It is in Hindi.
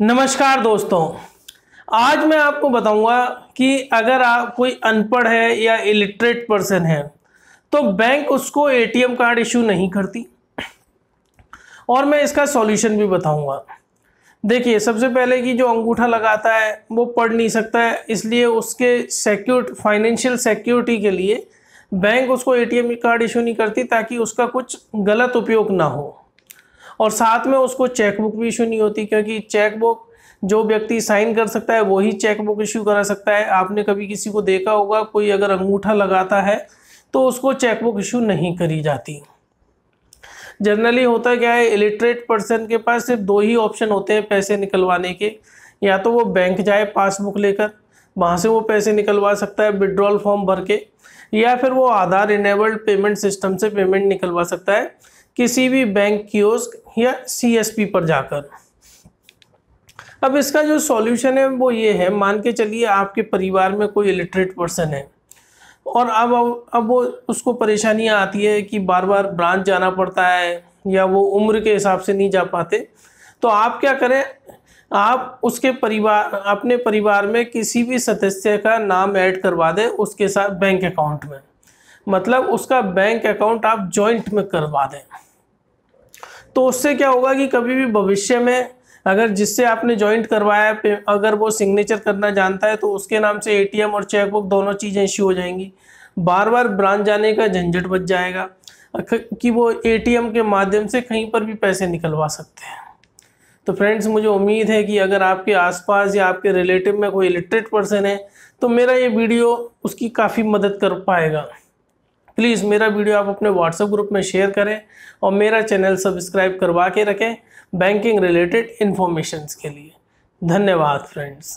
नमस्कार दोस्तों आज मैं आपको बताऊंगा कि अगर आप कोई अनपढ़ है या इलिटरेट पर्सन है तो बैंक उसको एटीएम कार्ड इशू नहीं करती और मैं इसका सॉल्यूशन भी बताऊंगा देखिए सबसे पहले कि जो अंगूठा लगाता है वो पढ़ नहीं सकता है इसलिए उसके सिक्योर फाइनेंशियल सिक्योरिटी के लिए बैंक उसको एटीएम कार्ड इशू नहीं करती ताकि उसका कुछ गलत उपयोग ना हो और साथ में उसको चेकबुक भी इशू नहीं होती क्योंकि चेकबुक जो व्यक्ति साइन कर सकता है वही चेकबुक इशू करा सकता है आपने कभी किसी को देखा होगा कोई अगर अंगूठा लगाता है तो उसको चेकबुक इशू नहीं करी जाती जनरली होता क्या है इलिटरेट पर्सन के पास सिर्फ दो ही ऑप्शन होते हैं पैसे निकलवाने के या तो वो बैंक जाए पासबुक लेकर वहाँ से वो पैसे निकलवा सकता है विड्रॉल फॉर्म भर के या फिर वो आधार इनेबल्ड पेमेंट सिस्टम से पेमेंट निकलवा सकता है किसी भी बैंक कियोस्क या सीएसपी पर जाकर अब इसका जो सॉल्यूशन है वो ये है मान के चलिए आपके परिवार में कोई इलिटरेट पर्सन है और अब अब वो उसको परेशानियाँ आती है कि बार बार ब्रांच जाना पड़ता है या वो उम्र के हिसाब से नहीं जा पाते तो आप क्या करें आप उसके परिवार अपने परिवार में किसी भी सदस्य का नाम ऐड करवा दें उसके साथ बैंक अकाउंट में मतलब उसका बैंक अकाउंट आप जॉइंट में करवा दें तो उससे क्या होगा कि कभी भी भविष्य में अगर जिससे आपने ज्वाइंट करवाया अगर वो सिग्नेचर करना जानता है तो उसके नाम से एटीएम और चेकबुक दोनों चीज़ें इश्यू हो जाएंगी बार बार ब्रांच जाने का झंझट बच जाएगा कि वो एटीएम के माध्यम से कहीं पर भी पैसे निकलवा सकते हैं तो फ्रेंड्स मुझे उम्मीद है कि अगर आपके आसपास या आपके रिलेटिव में कोई इलिटरेट पर्सन है तो मेरा ये वीडियो उसकी काफ़ी मदद कर पाएगा प्लीज़ मेरा वीडियो आप अपने व्हाट्सएप ग्रुप में शेयर करें और मेरा चैनल सब्सक्राइब करवा के रखें बैंकिंग रिलेटेड इन्फॉर्मेशन के लिए धन्यवाद फ्रेंड्स